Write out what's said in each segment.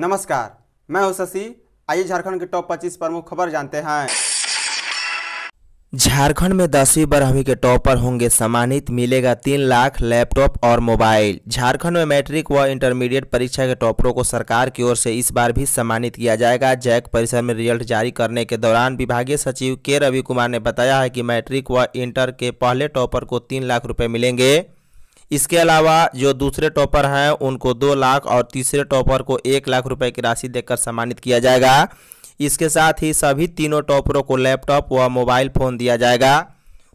नमस्कार मैं हूं शशि आइए झारखंड के टॉप 25 प्रमुख खबर जानते हैं झारखंड में दसवीं बारहवीं के टॉपर होंगे सम्मानित मिलेगा तीन लाख लैपटॉप और मोबाइल झारखंड में मैट्रिक व इंटरमीडिएट परीक्षा के टॉपरों को सरकार की ओर से इस बार भी सम्मानित किया जाएगा जैक परिसर में रिजल्ट जारी करने के दौरान विभागीय सचिव के रवि कुमार ने बताया है कि मैट्रिक व इंटर के पहले टॉपर को तीन लाख रुपये मिलेंगे इसके अलावा जो दूसरे टॉपर हैं उनको दो लाख और तीसरे टॉपर को एक लाख रुपए की राशि देकर सम्मानित किया जाएगा इसके साथ ही सभी तीनों टॉपरों को लैपटॉप व मोबाइल फ़ोन दिया जाएगा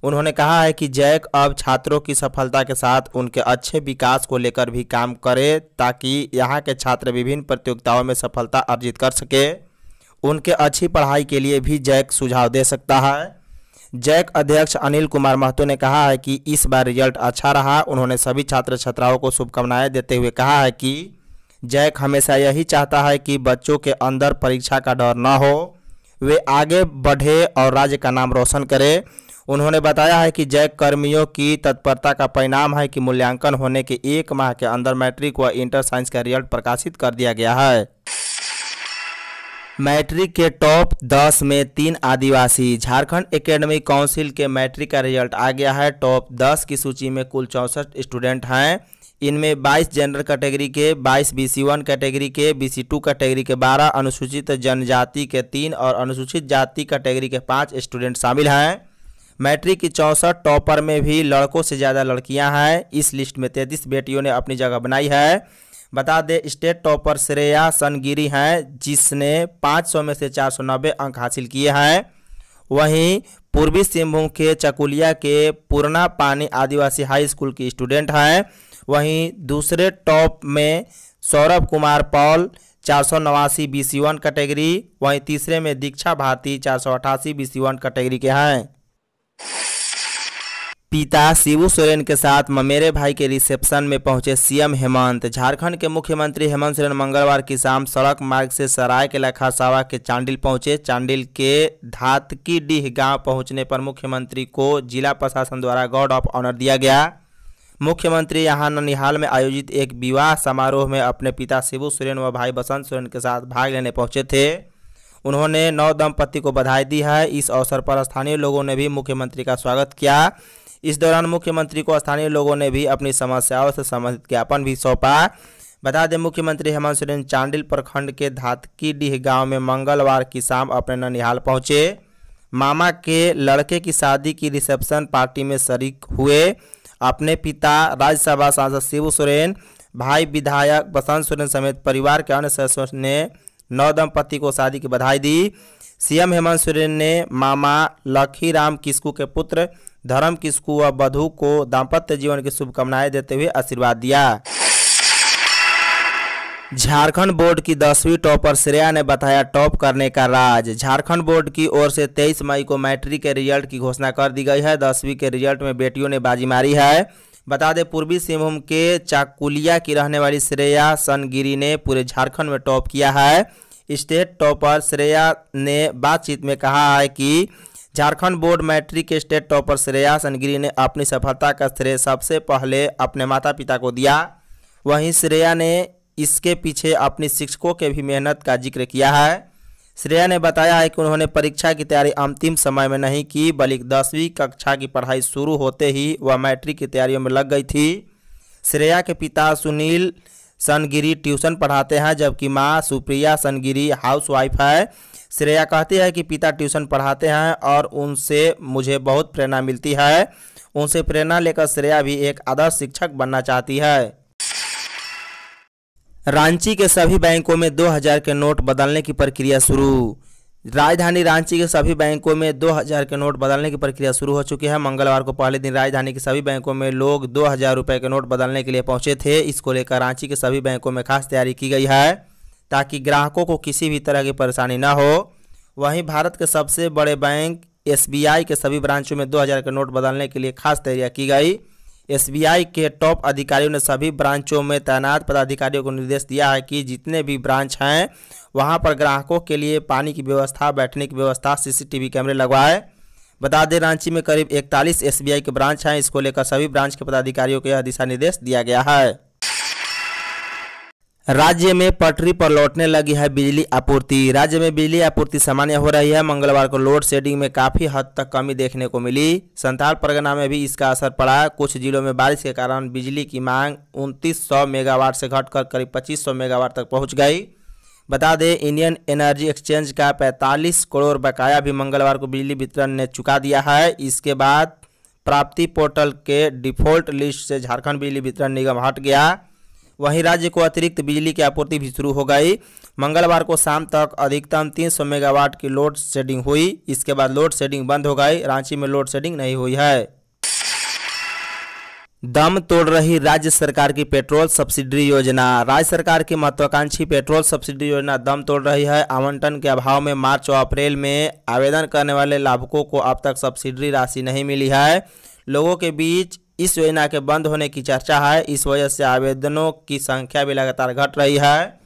उन्होंने कहा है कि जैक अब छात्रों की सफलता के साथ उनके अच्छे विकास को लेकर भी काम करे ताकि यहाँ के छात्र विभिन्न प्रतियोगिताओं में सफलता अर्जित कर सके उनके अच्छी पढ़ाई के लिए भी जैक सुझाव दे सकता है जैक अध्यक्ष अनिल कुमार महतो ने कहा है कि इस बार रिजल्ट अच्छा रहा उन्होंने सभी छात्र छात्राओं को शुभकामनाएं देते हुए कहा है कि जैक हमेशा यही चाहता है कि बच्चों के अंदर परीक्षा का डर न हो वे आगे बढ़े और राज्य का नाम रोशन करें उन्होंने बताया है कि जैक कर्मियों की तत्परता का परिणाम है कि मूल्यांकन होने के एक माह के अंदर मैट्रिक व इंटर साइंस का रिजल्ट प्रकाशित कर दिया गया है मैट्रिक के टॉप दस में तीन आदिवासी झारखंड एकेडमी काउंसिल के मैट्रिक का रिजल्ट आ गया है टॉप दस की सूची में कुल चौंसठ स्टूडेंट हैं इनमें 22 जनरल कैटेगरी के 22 बी सी वन कैटेगरी के बी सी टू कैटेगरी के 12 अनुसूचित जनजाति के तीन और अनुसूचित जाति कैटेगरी के पाँच स्टूडेंट शामिल हैं मैट्रिक की चौंसठ टॉपर में भी लड़कों से ज़्यादा लड़कियाँ हैं इस लिस्ट में तैंतीस बेटियों ने अपनी जगह बनाई है बता दें स्टेट टॉपर श्रेया सनगिरी हैं जिसने 500 में से 490 अंक हासिल किए हैं वहीं पूर्वी सिंहभूम के चकुलिया के पूर्णा पानी आदिवासी हाई स्कूल की स्टूडेंट हैं वहीं दूसरे टॉप में सौरभ कुमार पॉल चार सौ नवासी बी सी वन कैटेगरी वहीं तीसरे में दीक्षा भारती चार सौ अठासी बी सी वन कैटेगरी के हैं पिता शिबू सोरेन के साथ ममेरे भाई के रिसेप्शन में पहुंचे सीएम हेमंत झारखंड के मुख्यमंत्री हेमंत सोरेन मंगलवार की शाम सड़क मार्ग से सराय के लखासावा के चांडिल पहुंचे चांडिल के धातकी डीह गांव पहुंचने पर मुख्यमंत्री को जिला प्रशासन द्वारा गार्ड ऑफ ऑनर दिया गया मुख्यमंत्री यहां ननिहाल में आयोजित एक विवाह समारोह में अपने पिता शिबू सोरेन व भाई बसंत सोरेन के साथ भाग लेने पहुंचे थे उन्होंने नौ दंपति को बधाई दी है इस अवसर पर स्थानीय लोगों ने भी मुख्यमंत्री का स्वागत किया इस दौरान मुख्यमंत्री को स्थानीय लोगों ने भी अपनी समस्याओं से संबंधित ज्ञापन भी सौंपा बता दें मुख्यमंत्री हेमंत सोरेन चांडिल प्रखंड के धातकी डीह गांव में मंगलवार की शाम अपने ननिहाल पहुंचे मामा के लड़के की शादी की रिसेप्शन पार्टी में शरीक हुए अपने पिता राज्यसभा सांसद शिव सोरेन भाई विधायक बसंत सोरेन समेत परिवार के अन्य सदस्यों ने नौ दंपति को शादी की बधाई दी सीएम हेमंत सोरेन ने मामा लखीराम किस्कू के पुत्र धर्म किस्कू व बधू को दाम्पत्य जीवन की शुभकामनाएं देते हुए आशीर्वाद दिया झारखंड बोर्ड की दसवीं टॉपर श्रेया ने बताया टॉप करने का राज झारखंड बोर्ड की ओर से 23 मई को मैट्रिक के रिजल्ट की घोषणा कर दी गई है दसवीं के रिजल्ट में बेटियों ने बाजी मारी है बता दें पूर्वी सिंहभूम के चाकुलिया की रहने वाली श्रेया सनगिरी ने पूरे झारखंड में टॉप किया है स्टेट टॉपर श्रेया ने बातचीत में कहा है कि झारखंड बोर्ड मैट्रिक के स्टेट टॉपर श्रेया सनगिरी ने अपनी सफलता का श्रेय सबसे पहले अपने माता पिता को दिया वहीं श्रेया ने इसके पीछे अपने शिक्षकों के भी मेहनत का जिक्र किया है श्रेया ने बताया है कि उन्होंने परीक्षा की तैयारी अंतिम समय में नहीं की बल्कि दसवीं कक्षा की पढ़ाई शुरू होते ही वह मैट्रिक की तैयारियों में लग गई थी श्रेया के पिता सुनील सनगिरी ट्यूशन पढ़ाते हैं जबकि माँ सुप्रिया सनगिरी हाउसवाइफ है श्रेया कहती है कि पिता ट्यूशन पढ़ाते हैं और उनसे मुझे बहुत प्रेरणा मिलती है उनसे प्रेरणा लेकर श्रेया भी एक आदर्श शिक्षक बनना चाहती है रांची के सभी बैंकों में 2000 के नोट बदलने की प्रक्रिया शुरू राजधानी रांची के सभी बैंकों में 2000 के नोट बदलने की प्रक्रिया शुरू हो चुकी है मंगलवार को पहले दिन राजधानी के सभी बैंकों में लोग दो हजार रुपये के नोट बदलने के लिए पहुंचे थे इसको लेकर रांची के सभी बैंकों में खास तैयारी की गई है ताकि ग्राहकों को किसी भी तरह की परेशानी न हो वहीं भारत के सबसे बड़े बैंक एस के सभी ब्रांचों में दो के नोट बदलने के लिए खास तैयारियाँ की गई एसबीआई के टॉप अधिकारियों ने सभी ब्रांचों में तैनात पदाधिकारियों को निर्देश दिया है कि जितने भी ब्रांच हैं वहां पर ग्राहकों के लिए पानी की व्यवस्था बैठने की व्यवस्था सीसीटीवी कैमरे लगवाए बता दें रांची में करीब 41 एसबीआई के ब्रांच हैं इसको लेकर सभी ब्रांच के पदाधिकारियों को यह दिशा निर्देश दिया गया है राज्य में पटरी पर लौटने लगी है बिजली आपूर्ति राज्य में बिजली आपूर्ति सामान्य हो रही है मंगलवार को लोड शेडिंग में काफ़ी हद तक कमी देखने को मिली संताल परगना में भी इसका असर पड़ा कुछ जिलों में बारिश के कारण बिजली की मांग 2900 मेगावाट से घटकर करीब 2500 मेगावाट तक पहुंच गई बता दें इंडियन एनर्जी एक्सचेंज का पैंतालीस करोड़ बकाया भी मंगलवार को बिजली वितरण ने चुका दिया है इसके बाद प्राप्ति पोर्टल के डिफॉल्ट लिस्ट से झारखंड बिजली वितरण निगम हट गया वहीं राज्य को अतिरिक्त बिजली की आपूर्ति भी शुरू हो गई मंगलवार को शाम तक अधिकतम 300 मेगावाट की लोड शेडिंग हुई इसके बाद लोड शेडिंग बंद हो गई रांची में लोड शेडिंग नहीं हुई है दम तोड़ रही राज्य सरकार की पेट्रोल सब्सिडी योजना राज्य सरकार की महत्वाकांक्षी पेट्रोल सब्सिडी योजना दम तोड़ रही है आवंटन के अभाव में मार्च और अप्रैल में आवेदन करने वाले लाभुकों को अब तक सब्सिडी राशि नहीं मिली है लोगों के बीच इस योजना के बंद होने की चर्चा है इस वजह से आवेदनों की संख्या भी लगातार घट रही है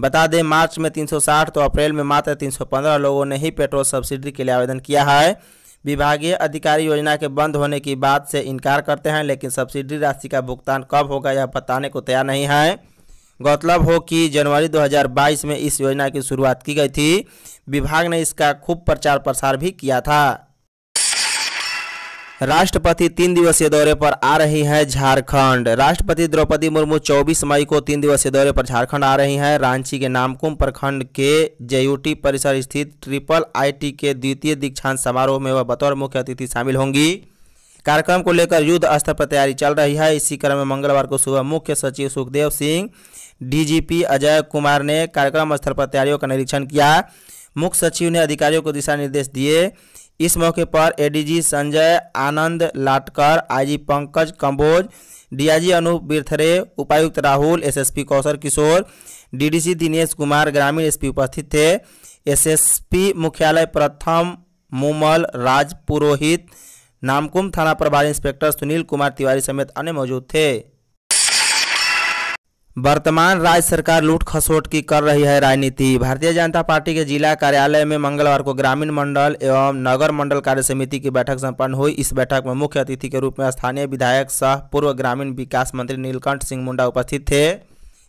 बता दें मार्च में 360 तो अप्रैल में मात्र 315 लोगों ने ही पेट्रोल सब्सिडी के लिए आवेदन किया है विभागीय अधिकारी योजना के बंद होने की बात से इनकार करते हैं लेकिन सब्सिडी राशि का भुगतान कब होगा यह बताने को तैयार नहीं है गौरतलब हो कि जनवरी 2022 में इस योजना की शुरुआत की गई थी विभाग ने इसका खूब प्रचार प्रसार भी किया था राष्ट्रपति तीन दिवसीय दौरे पर आ रही हैं झारखंड राष्ट्रपति द्रौपदी मुर्मू 24 मई को तीन दिवसीय दौरे पर झारखंड आ रही हैं रांची के नामकुम प्रखंड के जेयूटी परिसर स्थित ट्रिपल आईटी के द्वितीय दीक्षांत समारोह में वह बतौर मुख्य अतिथि शामिल होंगी कार्यक्रम को लेकर युद्ध स्तर पर तैयारी चल रही है इसी क्रम में मंगलवार को सुबह मुख्य सचिव सुखदेव सिंह डीजीपी अजय कुमार ने कार्यक्रम स्थल पर तैयारियों का निरीक्षण किया मुख्य सचिव ने अधिकारियों को दिशा निर्देश दिए इस मौके पर ADG Sanjay Anand Latkar IG Pankaj Kamboj DIG Anup Birthare उपायुक्त राहुल एसएसपी कौशल किशोर डीडीसी दिनेश कुमार ग्रामीण एसपी उपस्थित थे एसएसपी मुख्यालय प्रथम मुमल राज पुरोहित नामकुम थाना प्रभारी इंस्पेक्टर सुनील कुमार तिवारी समेत अन्य मौजूद थे वर्तमान राज्य सरकार लूट खसोट की कर रही है राजनीति भारतीय जनता पार्टी के जिला कार्यालय में मंगलवार को ग्रामीण मंडल एवं नगर मंडल कार्य समिति की बैठक संपन्न हुई इस बैठक में मुख्य अतिथि के रूप में स्थानीय विधायक सह पूर्व ग्रामीण विकास मंत्री नीलकंठ सिंह मुंडा उपस्थित थे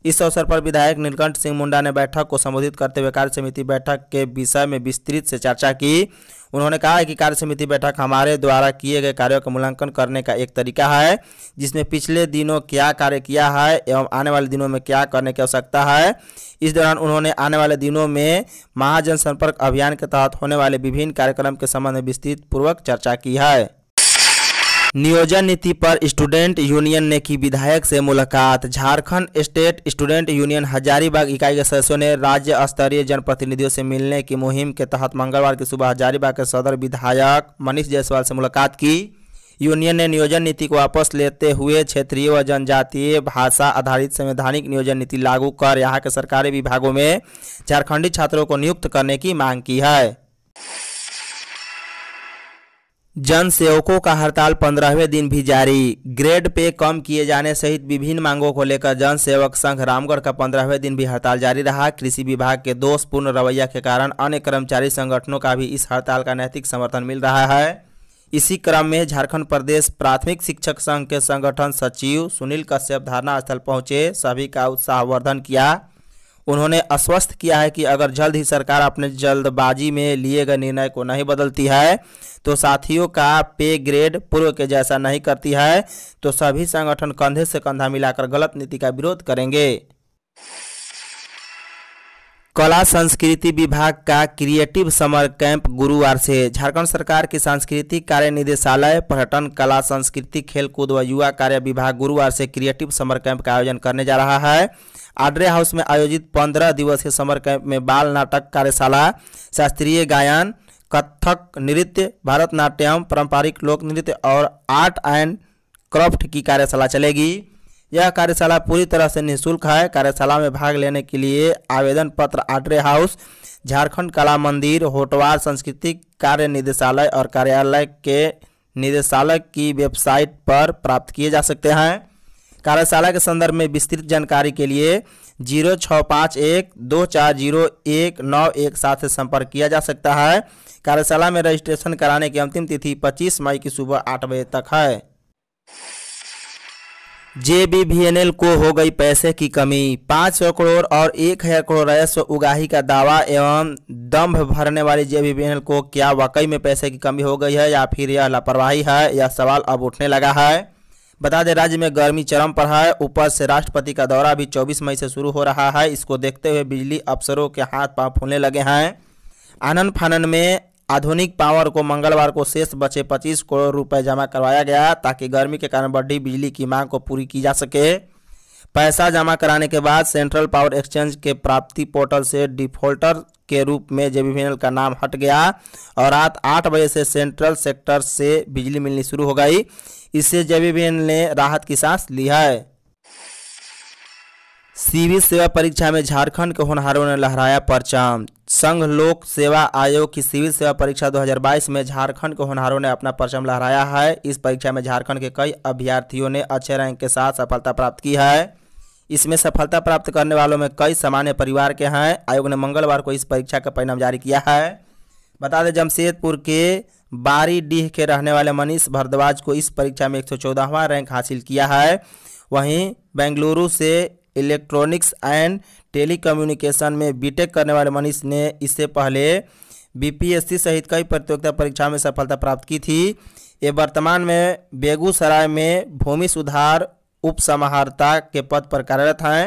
इस अवसर पर विधायक नीलकंठ सिंह मुंडा ने बैठक को संबोधित करते हुए कार्य समिति बैठक के विषय में विस्तृत से चर्चा की उन्होंने कहा कि कार्य समिति बैठक हमारे द्वारा किए गए कार्यों का मूल्यांकन करने का एक तरीका है जिसमें पिछले दिनों क्या कार्य किया है एवं आने वाले दिनों में क्या करने की आवश्यकता है इस दौरान उन्होंने आने वाले दिनों में महाजनसंपर्क अभियान के तहत होने वाले विभिन्न कार्यक्रम के संबंध में विस्तृत पूर्वक चर्चा की है नियोजन नीति पर स्टूडेंट यूनियन ने की विधायक से मुलाकात Jharkhand state student union Hazaribagh इकाई के सदस्यों ने राज्य स्तरीय जनप्रतिनिधियों से मिलने की मुहिम के तहत मंगलवार की सुबह हजारीबाग के सदर विधायक मनीष जायसवाल से मुलाकात की यूनियन ने नियोजन नीति को वापस लेते हुए क्षेत्रीय व जनजातीय भाषा आधारित संवैधानिक नियोजन नीति लागू कर यहाँ के सरकारी विभागों में झारखंडी छात्रों को नियुक्त करने की मांग की है जन सेवकों का हड़ताल पंद्रहवें दिन भी जारी ग्रेड पे कम किए जाने सहित विभिन्न मांगों को लेकर जन सेवक संघ रामगढ़ का पंद्रहवें दिन भी हड़ताल जारी रहा कृषि विभाग के दोषपूर्ण रवैया के कारण अन्य कर्मचारी संगठनों का भी इस हड़ताल का नैतिक समर्थन मिल रहा है इसी क्रम में झारखंड प्रदेश प्राथमिक शिक्षक संघ के संगठन सचिव सुनील कश्यप धारणा स्थल पहुंचे सभी का उत्साहवर्धन किया उन्होंने आश्वस्त किया है कि अगर जल्द ही सरकार अपने जल्दबाजी में लिए गए निर्णय को नहीं बदलती है तो साथियों का पे ग्रेड पूर्व के जैसा नहीं करती है तो सभी संगठन कंधे से कंधा मिलाकर गलत नीति का विरोध करेंगे कला संस्कृति विभाग का क्रिएटिव समर कैंप गुरुवार से झारखंड सरकार की सांस्कृतिक कार्य निदेशालय पर्यटन कला संस्कृति खेलकूद व युवा कार्य विभाग गुरुवार से क्रिएटिव समर कैंप का आयोजन करने जा रहा है आड्रे हाउस में आयोजित पंद्रह दिवसीय समर कैंप में बाल नाटक कार्यशाला शास्त्रीय गायन कथक नृत्य भरतनाट्यम पारंपरिक लोक नृत्य और आर्ट एंड क्राफ्ट की कार्यशाला चलेगी यह कार्यशाला पूरी तरह से निःशुल्क है कार्यशाला में भाग लेने के लिए आवेदन पत्र आड्रे हाउस झारखंड कला मंदिर होटवार सांस्कृतिक कार्य निदेशालय और कार्यालय के निदेशालय की वेबसाइट पर प्राप्त किए जा सकते हैं कार्यशाला के संदर्भ में विस्तृत जानकारी के लिए जीरो छः पाँच एक दो चार जीरो एक नौ एक सात से संपर्क किया जा सकता है कार्यशाला में रजिस्ट्रेशन कराने की अंतिम तिथि पच्चीस मई की सुबह आठ बजे तक है जे बी को हो गई पैसे की कमी पाँच सौ करोड़ और एक हजार करोड़ राजस्व उगाही का दावा एवं दम्भ भरने वाली जे बी को क्या वाकई में पैसे की कमी हो गई है या फिर यह लापरवाही है यह सवाल अब उठने लगा है बता दें राज्य में गर्मी चरम पर है ऊपर से राष्ट्रपति का दौरा भी 24 मई से शुरू हो रहा है इसको देखते हुए बिजली अफसरों के हाथ पांव फूलने लगे हैं आनंद फानन में आधुनिक पावर को मंगलवार को शेष बचे 25 करोड़ रुपए जमा करवाया गया ताकि गर्मी के कारण बढ़ी बिजली की मांग को पूरी की जा सके पैसा जमा कराने के बाद सेंट्रल पावर एक्सचेंज के प्राप्ति पोर्टल से डिफॉल्टर के रूप में जे का नाम हट गया और रात आठ बजे से सेंट्रल सेक्टर से बिजली मिलनी शुरू हो गई इससे जे ने राहत की सांस ली है सीवी सेवा परीक्षा में झारखंड के होनहारों ने लहराया परचम संघ लोक सेवा आयोग की सिविल सेवा परीक्षा 2022 में झारखंड के होनहारों ने अपना परचम लहराया है इस परीक्षा में झारखंड के कई अभ्यर्थियों ने अच्छे रैंक के साथ सफलता प्राप्त की है इसमें सफलता प्राप्त करने वालों में कई सामान्य परिवार के हैं आयोग ने मंगलवार को इस परीक्षा का परिणाम जारी किया है बता दें जमशेदपुर के बारी डीह के रहने वाले मनीष भरद्वाज को इस परीक्षा में एक सौ चौदहवां रैंक हासिल किया है वहीं बेंगलुरु से इलेक्ट्रॉनिक्स एंड टेलीकम्युनिकेशन में बीटेक करने वाले मनीष ने इससे पहले बीपीएससी सहित कई प्रतियोगिता परीक्षा में सफलता प्राप्त की थी ये वर्तमान में बेगूसराय में भूमि सुधार उपसमाहर्ता के पद पर कार्यरत हैं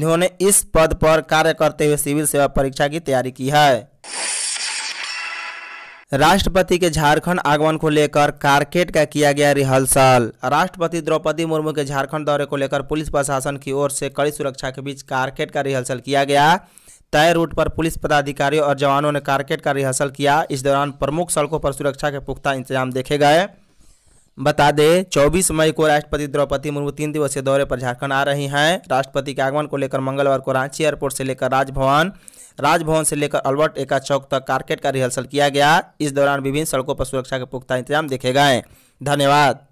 इन्होंने इस पद पर कार्य करते हुए सिविल सेवा परीक्षा की तैयारी की है राष्ट्रपति के झारखंड आगमन को लेकर कारकेट का किया गया रिहर्सल राष्ट्रपति द्रौपदी मुर्मू के झारखंड दौरे को लेकर पुलिस प्रशासन की ओर से कड़ी सुरक्षा के बीच कारकेट का रिहर्सल किया गया तय रूट पर पुलिस पदाधिकारियों और जवानों ने कारकेट का रिहर्सल किया इस दौरान प्रमुख सड़कों पर सुरक्षा के पुख्ता इंतजाम देखे गए बता दें 24 मई को राष्ट्रपति द्रौपदी मुर्मू तीन दिवसीय दौरे पर झारखंड आ रही हैं राष्ट्रपति के आगमन को लेकर मंगलवार को रांची एयरपोर्ट से लेकर राजभवन राजभवन से लेकर अल्बर्ट एका चौक तक कारकेट का रिहर्सल किया गया इस दौरान विभिन्न सड़कों पर सुरक्षा के पुख्ता इंतजाम देखे गए धन्यवाद